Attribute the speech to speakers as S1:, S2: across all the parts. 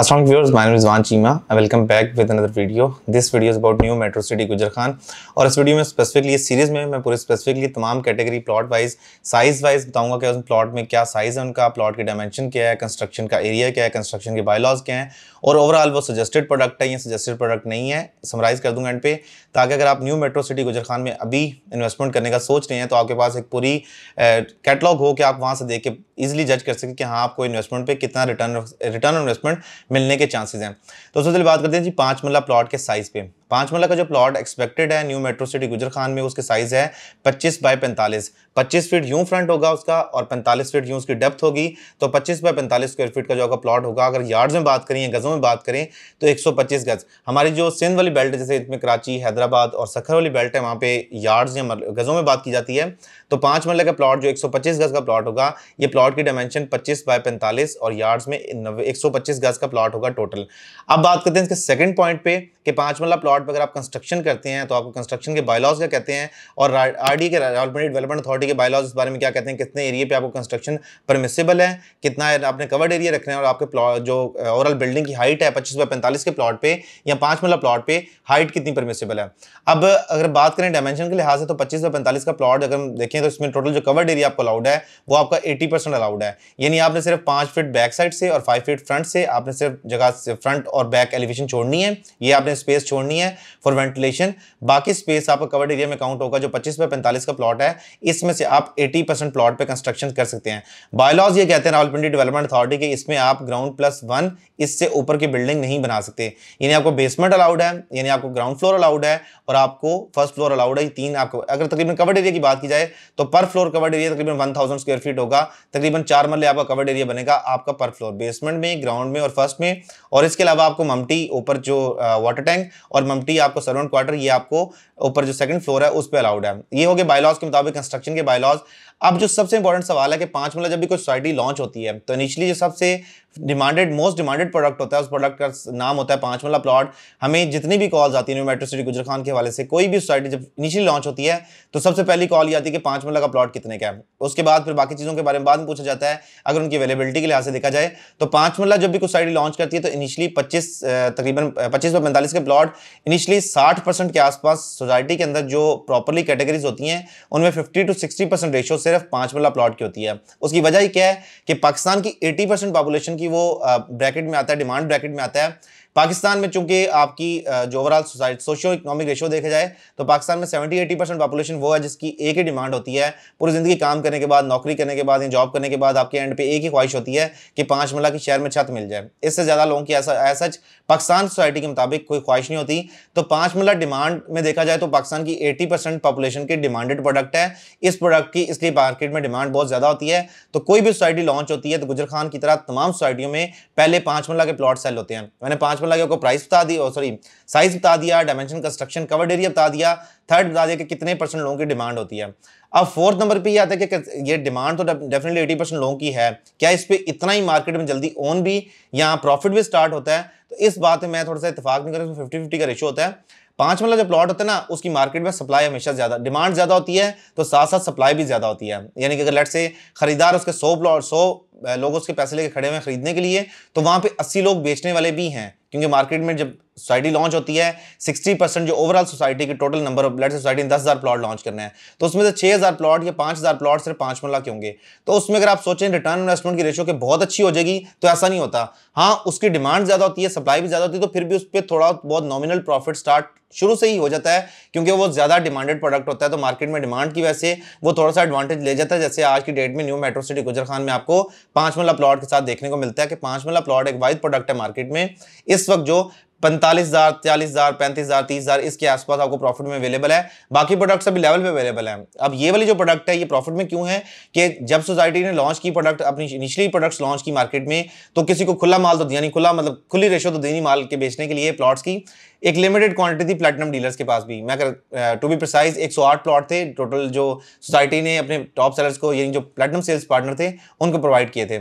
S1: Assalamu viewers, my name is Van Chima. I welcome back with another video. This video is about new और इस video में specifically इस series में मैं पूरे स्पेसिफिकली तमाम category plot wise size wise बताऊंगा कि उस प्लॉट में क्या साइज है उनका प्लॉट की डायमेंशन क्या है कंस्ट्रक्शन का एरिया क्या है कंस्ट्रक्शन के बायलॉज क्या है और ओवरऑल वो सजेस्टेड प्रोडक्ट है या सजेस्टेड प्रोडक्ट नहीं है समराइज कर दूंगा एंड पे ताकि अगर आप new metro city Gujar Khan में अभी इन्वेस्टमेंट करने का सोच रहे हैं तो आपके पास एक पूरी कैटलॉग हो कि आप वहाँ से देख के ईजिली जज कर सकें कि हाँ आपको इन्वेस्टमेंट पर कितना रिटर्न रिटर्न इन्वेस्टमेंट मिलने के चांसेस हैं दोस्तों चलिए बात करते हैं जी पाँच मल्ला प्लॉट के साइज़ पे पांच मरला का जो प्लॉट एक्सपेक्टेड है new metro city Gujar Khan में उसके साइज़ है पच्चीस बाय पैंतालीस पच्चीस फीट यूं फ्रंट होगा उसका और पैंतालीस फीट यूं उसकी डेप्थ होगी तो पच्चीस बाय पैंतालीस स्क्वायर फीट का जो आपका प्लॉट होगा अगर यार्ड्स में बात करें या गज़ों में बात करें तो एक सौ पच्चीस गज़ हमारी जो सिंध वाली बेल्ट जैसे इसमें कराची हैदराबाद और सखर वाली बेल्ट है वहाँ पे यार्ड्स या मतलब गज़ों में बात की जाती है तो पांच मल्ले का प्लॉट जो एक सौ पच्चीस गज़ का प्लॉट होगा ये प्लॉट की डायमेंशन पच्चीस बाय पैंतालीस और यार्ड्स में एक सौ पच्चीस गज़ का प्लॉट होगा टोटल अब बात करते हैं इसके सेकेंड पॉइंट पे कि पांच मल्ला प्लॉट प्लॉट पर अगर आप कंस्ट्रक्शन करते हैं तो आपको कंस्ट्रक्शन के बायलॉज क्या कहते हैं और आर डी के अर्बन डेवलपमेंट अथॉरिटी के बायलॉज इस बारे में क्या कहते हैं कितने एरिए पर आपको कंस्ट्रक्शन परमिसेबल है कितना आपने कवर्ड एरिया रखना है और आपके प्लॉट जो ओवरऑल बिल्डिंग की हाइट है पच्चीस बाई पैंतालीस के प्लॉट पर या पाँच मिला प्लॉट पर हाइट कितनी परमिसेबल है अब अगर बात करें डायमेंशन के लिहाज से तो पच्चीस बाई पैंतालीस का प्लॉट अगर देखें तो इसमें टोटल जो कवर्ड एरिया आपको अलाउड है वो आपका एटी परसेंट अलाउड है यानी आपने सिर्फ पाँच फीट बैक साइड से और फाइव फीट फ्रंट से आपने सिर्फ जगह फ्रंट और बैक एलिवेशन छोड़नी है ये आपने स्पेस छोड़नी है है फॉर वेंटिलेशन बाकी स्पेस आपका कवर्ड एरिया में काउंट होगा जो 25 बाय 45 का प्लॉट है इसमें से आप 80 परसेंट प्लॉट पर कंस्ट्रक्शन कर सकते हैं बायलॉज ये कहते हैं रावलपिंडी डेवलपमेंट अथॉरिटी के इसमें आप ग्राउंड प्लस वन इससे ऊपर की बिल्डिंग नहीं बना सकते यानी आपको बेसमेंट अलाउड है यानी आपको ग्राउंड फ्लोर अलाउड है और आपको फर्स्ट फ्लोर अलाउड है तीन आपको अगर तकरीबन कवर्ड एरिया की बात की जाए तो पर फ्लोर कवर्ड एरिया तकरीबन वन थाउजेंड स्क्वेयर फीट होगा तकरीबन चार मरले आपका कवर्ड एरिया बनेगा आपका पर फ्लोर बेसमेंट में ग्राउंड में और फर्स्ट में और इसके अलावा आपको ममटी ऊपर जो वाटर टैंक और मम कंपनी आपको सर्वेंट क्वार्टर ये आपको ऊपर जो सेकंड फ्लोर है उस पर अलाउड है ये हो गया बायलॉज के मुताबिक कंस्ट्रक्शन के बायलॉज अब जो सबसे इंपॉर्टेंट सवाल है कि पांच मिला मतलब जब भी कोई सोसाइटी लॉन्च होती है तो इनिशियली जो सबसे डिमांडेड मोस्ट डिमांडेड प्रोडक्ट होता है उस प्रोडक्ट का नाम होता है पांच मिला मतलब प्लॉट हमें जितनी भी कॉल्स आती है मेट्रो सिटी गुजर खान के हवाले से कोई भी सोसाइटी जब इनिशियली लॉन्च होती है तो सबसे पहली कॉल ये आती है कि पांच मिला मतलब का प्लॉट कितने का है उसके बाद फिर बाकी चीज़ों के बारे में बाद में पूछा जाता है अगर उनकी अवेलेबिलिटी के लिहाज से देखा जाए तो पांच मिला जब भी कोई सोसाइटी लॉन्च करती है तो इनिशियली पच्चीस तकरीबन पच्चीस सौ पैंतालीस के प्लॉट इनिशियली 60 परसेंट के आसपास सोसाइटी के अंदर जो प्रॉपरली कैटेगरीज होती हैं उनमें 50 टू 60 परसेंट रेशो सिर्फ पाँच मल्ला प्लॉट की होती है उसकी वजह ही क्या है कि पाकिस्तान की 80 परसेंट पॉपुलेशन की वो ब्रैकेट में आता है डिमांड ब्रैकेट में आता है पाकिस्तान में चूंकि आपकी जो overall society socio economic ratio देखा जाए तो पाकिस्तान में सेवेंटी एटी परसेंट पॉपुलेशन वो है जिसकी एक ही डिमांड होती है पूरी ज़िंदगी काम करने के बाद नौकरी करने के बाद या जॉब करने के बाद आपके एंड पे एक ही ख्वाहिश होती है कि पांच मिला की शहर में छत मिल जाए इससे ज़्यादा लोगों की ऐसा सच पाकिस्तान सोसाइटी के मुताबिक कोई ख्वाहिश नहीं होती तो पांच मिला डिमांड में देखा जाए तो पाकिस्तान की एटी पॉपुलेशन की डिमांडेड प्रोडक्ट है इस प्रोडक्ट की इसलिए मार्केट में डिमांड बहुत ज़्यादा होती है तो कोई भी सोसाइटी लॉन्च होती है तो गुजर खान की तरह तमाम सोसाइटियों में पहले पांच मिला के प्लॉट सेल होते हैं मैंने पांच पांच में लगे आपको प्राइस बता दी और सॉरी साइज बता दिया डायमेंशन कंस्ट्रक्शन कवर्ड एरिया बता दिया थर्ड बता दिया कि कितने परसेंट लोगों की डिमांड होती है अब फोर्थ नंबर पे ये आता है कि ये डिमांड तो डेफिनेटली एटी परसेंट लोगों की है क्या इस पर इतना ही मार्केट में जल्दी ओन भी या प्रॉफिट भी स्टार्ट होता है तो इस बात में मैं थोड़ा सा इतफाक नहीं करूँ फिफ्टी फिफ्टी का रेशो होता है पांच वाला जो प्लॉट होता है ना उसकी मार्केट में सप्लाई हमेशा ज्यादा डिमांड ज्यादा होती है तो साथ साथ सप्लाई भी ज्यादा होती है यानी कि अगर लेट से खरीदार उसके सौ प्लॉट सौ लोग उसके पैसे लेके खड़े हुए खरीदने के लिए तो वहां पे अस्सी लोग बेचने वाले भी हैं क्योंकि मार्केट में जब सोसाइटी लॉन्च होती है 60 परसेंट जो ओवरऑल सोसाइटी के टोटल नंबर ऑफ ब्लड सोसाइटी दस हज़ार प्लॉट लॉन्च करना है तो उसमें से छह हज़ार प्लॉट या पांच हज़ार प्लॉट सिर्फ पाँच लाख होंगे तो उसमें अगर आप सोचें रिटर्न इन्वेस्टमेंट की रेशो के बहुत अच्छी हो जाएगी तो ऐसा नहीं होता हाँ उसकी डिमांड ज़्यादा होती है सप्लाई भी ज़्यादा होती है तो फिर भी उस पर थोड़ा बहुत नॉमिनल प्रॉफिट स्टार्ट शुरू से ही हो जाता है क्योंकि वो ज़्यादा डिमांडेड प्रोडक्ट होता है तो मार्केट में डिमांड की वजह से वो थोड़ा सा एडवांटेज ले जाता है जैसे आज की डेट में new metro city Gujar Khan में आपको पाँच मल्ला प्लॉट के साथ देखने को मिलता है कि पाँच मल्ला प्लॉट एक वाइड प्रोडक्ट है मार्केट में इस इस वक्त जो पैंतालीस हज़ार चालीस हज़ार पैंतीस हज़ार तीस हज़ार इसके आसपास आपको प्रॉफिट में अवेलेबल है बाकी प्रोडक्ट्स अभी लेवल पे अवेलेबल हैं अब ये वाली जो प्रोडक्ट है ये प्रॉफिट में क्यों है कि जब सोसाइटी ने लॉन्च की प्रोडक्ट अपनी निचली प्रोडक्ट्स लॉन्च की मार्केट में तो किसी को खुला माल तो यानी खुला मतलब खुली रेशो तो देनी माल के बेचने के लिए प्लॉट्स की एक लिमिटेड क्वांटिटी थी प्लेटिनम डीलर्स के पास भी मैं अगर टू बी सौ आठ प्लॉट थे टोटल जो सोसाइटी ने अपने टॉप सेलर्स को यानी जो प्लेटिनम सेल्स पार्टनर थे उनको प्रोवाइड किए थे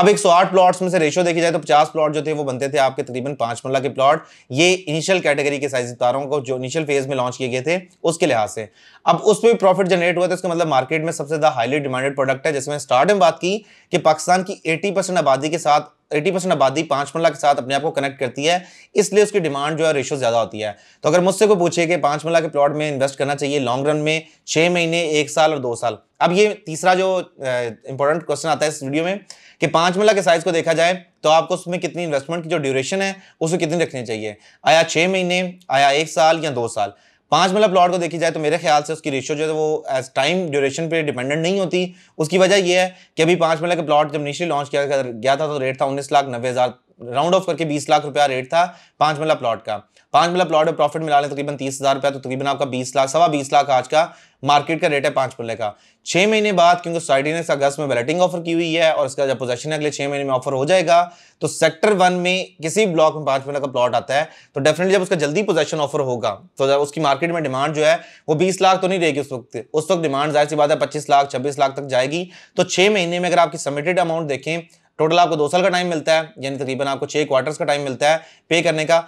S1: अब आठ प्लॉट्स में से रेशो देखी जाए तो पचास प्लॉट जो थे वो बनते थे आपके तकरीबन पाँच मल्ला के प्लॉट रिकॉर्ड ये इनिशियल कैटेगरी के साइज तारों को जो इनिशियल फेज में लॉन्च किए गए थे उसके लिहाज से अब उस पर प्रॉफिट जनरेट हुआ था इसका मतलब मार्केट में सबसे ज्यादा हाईली डिमांडेड प्रोडक्ट है जिसमें स्टार्ट में बात की कि पाकिस्तान की एटी आबादी के साथ 80 परसेंट आबादी पांच मल्ला के साथ अपने आप को कनेक्ट करती है इसलिए उसकी डिमांड जो है रेशो ज़्यादा होती है तो अगर मुझसे कोई पूछे कि पांच मल्ला के प्लॉट में इन्वेस्ट करना चाहिए लॉन्ग रन में छह महीने एक साल और दो साल अब ये तीसरा जो इंपॉर्टेंट क्वेश्चन आता है इस वीडियो में कि पांच मिला के साइज को देखा जाए तो आपको उसमें कितनी इन्वेस्टमेंट की जो ड्यूरेशन है उसे कितनी रखनी चाहिए आया छः महीने आया एक साल या दो साल पाँच मिला प्लॉट को देखी जाए तो मेरे ख्याल से उसकी रेशियो जो है वो एज टाइम ड्यूरेशन पे डिपेंडेंट नहीं होती उसकी वजह यह है कि अभी पाँच मिला के प्लॉट जब निशी लॉन्च किया गया था तो रेट था उन्नीस लाख नब्बे हज़ार राउंड ऑफ करके बीस लाख रुपया रेट था पांच मिला प्लॉट का पांच मिला प्लॉट में प्रॉफिट मिला लें तकरीबन तीस हज़ार रुपया तो तकरीबन आपका बीस लाख सवा बीस लाख आज का मार्केट का रेट है पांच मिले का छह महीने बाद क्योंकि सोसाइटी ने अगस्त में बैलेटिंग ऑफर की हुई है और उसका जब पोजेशन अगले छह महीने में ऑफर हो जाएगा तो सेक्टर वन में किसी ब्लॉक में पांच मिला का प्लॉट आता है तो डेफिनेटली जब उसका जल्दी पोजेशन ऑफर होगा तो उसकी मार्केट में डिमांड जो है वो बीस लाख तो नहीं रहेगी उस वक्त उस वक्त डिमांड जाहिर सी बात है पच्चीस लाख छब्बीस लाख तक जाएगी तो छह महीने में अगर आपकी सबमिटेड अमाउंट देखें टोटल आपको दो साल का टाइम मिलता है यानी तकरीबन आपको छः क्वार्टर्स का टाइम मिलता है पे करने का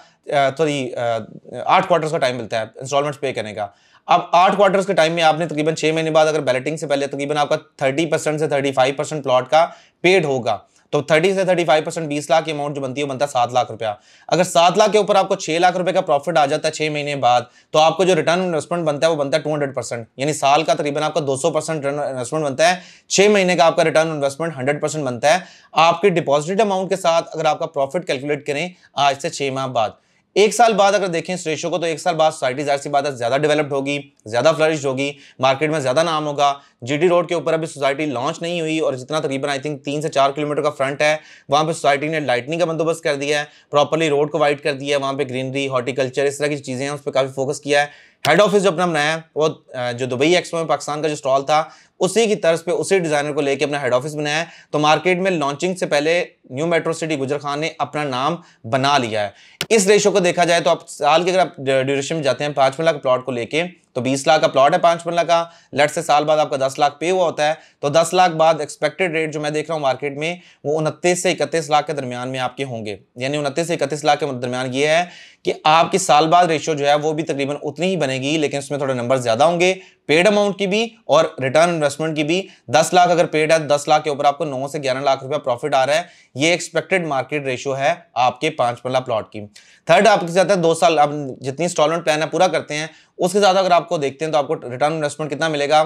S1: थोड़ी आठ क्वार्टर्स का टाइम मिलता है इंस्टॉलमेंट्स पे करने का अब आठ क्वार्टर्स के टाइम में आपने तकरीबन छः महीने बाद अगर बैलेटिंग से पहले तकरीबन आपका थर्टी परसेंट से थर्टी फाइव परसेंट प्लॉट का पेड होगा तो 30 से 35 परसेंट बीस लाख अमाउंट जो बनती है बनता है सात लाख रुपया अगर सात लाख के ऊपर आपको छह लाख रुपए का प्रॉफिट आ जाता है छह महीने बाद तो आपको जो रिटर्न इन्वेस्टमेंट बनता है वो बनता है टू हंड्रेड परसेंट यानी साल का तकरीबन आपका दो सौ परसेंट इन्वेस्टमेंट बनता है छह महीने का आपका रिटर्न इन्वेस्टमेंट हंड्रेड परसेंट बनता है आपके डिपॉजिट अमाउंट के साथ अगर आपका प्रॉफिट कैलकुलेट करें आज से छह माह बाद एक साल बाद अगर देखें इस रेशो को तो एक साल बाद सोसाइटी जाहिर सी बात है ज़्यादा डेवलप्ड होगी ज़्यादा फ्लरिश होगी मार्केट में ज़्यादा नाम होगा जीटी रोड के ऊपर अभी सोसाइटी लॉन्च नहीं हुई और जितना तकरीबन आई थिंक तीन से चार किलोमीटर का फ्रंट है वहाँ पर सोसाइटी ने लाइटनिंग का बंदोबस्त कर दिया है प्रॉपरली रोड को वाइड कर दिया है वहाँ पर ग्रीनरी हॉर्टिकल्चर इस तरह की चीज़ें हैं उस पर काफ़ी फोकस किया है हेड ऑफिस जो अपना बनाया वो जो दुबई एक्सपो में पाकिस्तान का जो स्टॉल था उसी की तर्ज पे उसी डिज़ाइनर को लेके अपना हेड ऑफिस बनाया है तो मार्केट में लॉन्चिंग से पहले new metro city Gujar Khan ने अपना नाम बना लिया है इस रेशो को देखा जाए तो आप साल के अगर आप ड्यूरेशन में जाते हैं पाँच लाख प्लॉट को लेकर तो 20 लाख का प्लॉट है पांच मरला का लट से साल बाद आपका 10 लाख पे हुआ होता है तो 10 लाख बाद एक्सपेक्टेड रेट जो मैं देख रहा हूँ मार्केट में वो उनतीस से इकतीस लाख के दरमियान में आपके होंगे यानी उनतीस से इकतीस लाख के दरमियान ये है कि आपकी साल बाद रेशियो जो है वो भी तकरीबन उतनी ही बनेगी लेकिन उसमें थोड़े नंबर ज़्यादा होंगे पेड अमाउंट की भी और रिटर्न इन्वेस्टमेंट की भी दस लाख अगर पेड है दस लाख के ऊपर आपको नौ से ग्यारह लाख रुपया प्रॉफिट आ रहा है ये एक्सपेक्टेड मार्केट रेशियो है आपके पांच मल्ला प्लॉट की थर्ड आपके साथ है दो साल आप जितनी इंस्टॉलमेंट प्लान है पूरा करते हैं उसके साथ अगर आपको देखते हैं तो आपको रिटर्न इन्वेस्टमेंट कितना मिलेगा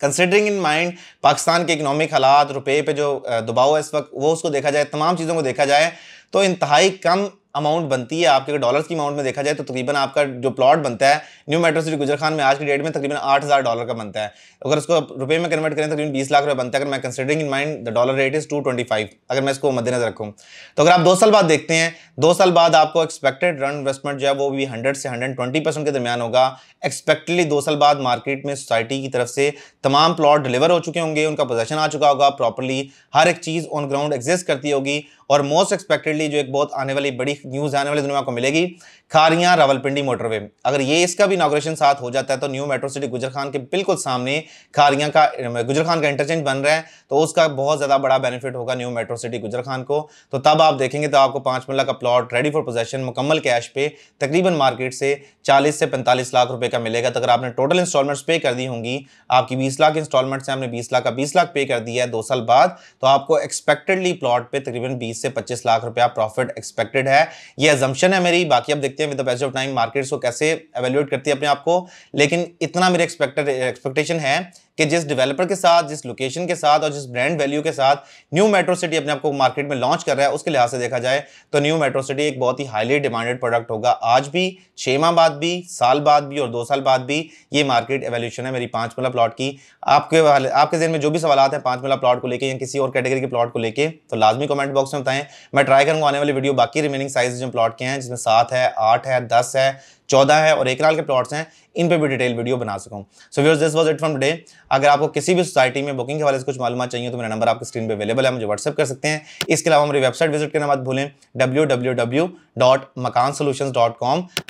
S1: कंसिडरिंग इन माइंड पाकिस्तान के इकोनॉमिक हालात रुपये पे जो दबाव है इस वक्त वो उसको देखा जाए तमाम चीज़ों को देखा जाए तो इंतहाई कम अमाउंट बनती है आपके अगर डॉलर्स की अमाउंट में देखा जाए तो तकरीबन आपका जो प्लॉट बनता है new metro city Gujar Khan में आज की डेट में तकरीबन आठ हज़ार डॉलर का बनता है अगर उसको रुपए में कन्वर्ट करें तकरीबन बीस लाख रुपये बनता है अगर मैं considering in mind the dollar rate is two twenty five अगर मैं इसको मद्देनजर रखूँ तो अगर आप दो साल बाद देखते हैं दो साल बाद आपको एक्सपेक्टेड रन इन्वेस्टमेंट जो है वो भी हंड्रेड से हंड्रेड ट्वेंटी परसेंट के दरमियान होगा एक्सपेक्टेडली दो साल बाद मार्केट में सोसाइटी की तरफ से तमाम प्लॉट डिलीवर हो चुके होंगे उनका पोजेशन आ चुका होगा प्रॉपरली हर एक चीज़ ऑन ग्राउंड एग्जिस्ट करती होगी और मोस्ट एक्सपेक्टेडली जो एक बहुत आने वाली बड़ी न्यूज़ आने वाले दिनों में आपको मिलेगी खारियां रावलपिंडी मोटरवे अगर ये इसका भी इनाग्रेशन साथ हो जाता है तो new metro city Gujar Khan के बिल्कुल सामने खारियां का गुजर खान का इंटरचेंज बन रहा है तो उसका बहुत ज़्यादा बड़ा बेनिफिट होगा new metro city Gujar Khan को तो तब आप देखेंगे तो आपको पांच मिला का प्लॉट रेडी फॉर पोजेशन मुकम्मल कैश पे तकरीबन मार्केट से चालीस से पैंतालीस लाख रुपए का मिलेगा तो अगर आपने टोटल इंस्टॉलमेंट्स पे कर दी होंगी आपकी बीस लाख इंस्टॉलमेंट्स से आपने बीस लाख का बीस लाख पे कर दिया है दो साल बाद तो आपको एक्सपेक्टेडली प्लॉट पर तकरीबन बीस 20 से 25 लाख रुपया प्रॉफिट एक्सपेक्टेड है ये एजम्पन है मेरी बाकी अब देखते हैं with the of time markets को कैसे एवेल्युएट करती है अपने आप को लेकिन इतना मेरे एक्सपेक्टेड एक्सपेक्टेशन है कि जिस डेवलपर के साथ जिस लोकेशन के साथ और जिस ब्रांड वैल्यू के साथ न्यू मेट्रो सिटी अपने आपको मार्केट में लॉन्च कर रहा है उसके लिहाज से देखा जाए तो न्यू मेट्रो सिटी एक बहुत ही हाईली डिमांडेड प्रोडक्ट होगा आज भी छः माह बाद भी साल बाद भी और दो साल बाद भी ये मार्केट एवोल्यूशन है मेरी पाँच मिला प्लॉट की आपके आपके जेन में जो भी सवाल हैं पाँच मिला प्लॉट को लेकर या किसी और कैटेगरी के प्लॉट को लेकर तो लाजमी कमेंट बॉक्स में बताएं मैं ट्राई करूँगा आने वाली वीडियो बाकी रिमेनिंग साइज जो प्लॉट के हैं जिसमें सात है आठ है दस है चौदह है और एकराल के प्लॉट्स हैं इन पे भी डिटेल वीडियो बना सकूँ so viewers this was it from day अगर आपको किसी भी सोसाइटी में बुकिंग के वाले से कुछ मालूम चाहिए तो मेरा नंबर आपके स्क्रीन पर अवेलेबल है मुझे व्हाट्सअप कर सकते हैं इसके अलावा मेरी वेबसाइट विजिट करना मत भूलें डब्ल्यू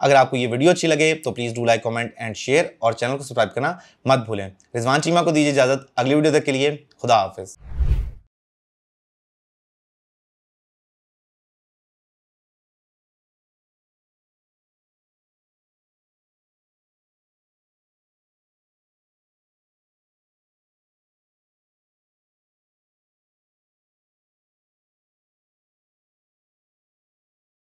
S1: अगर आपको ये वीडियो अच्छी लगे तो please do like comment and share और चैनल को सब्सक्राइब करना मत भूलें रिजवान चीमा को दीजिए इजाज़त अगली वीडियो तक के लिए खुदा हाफिज़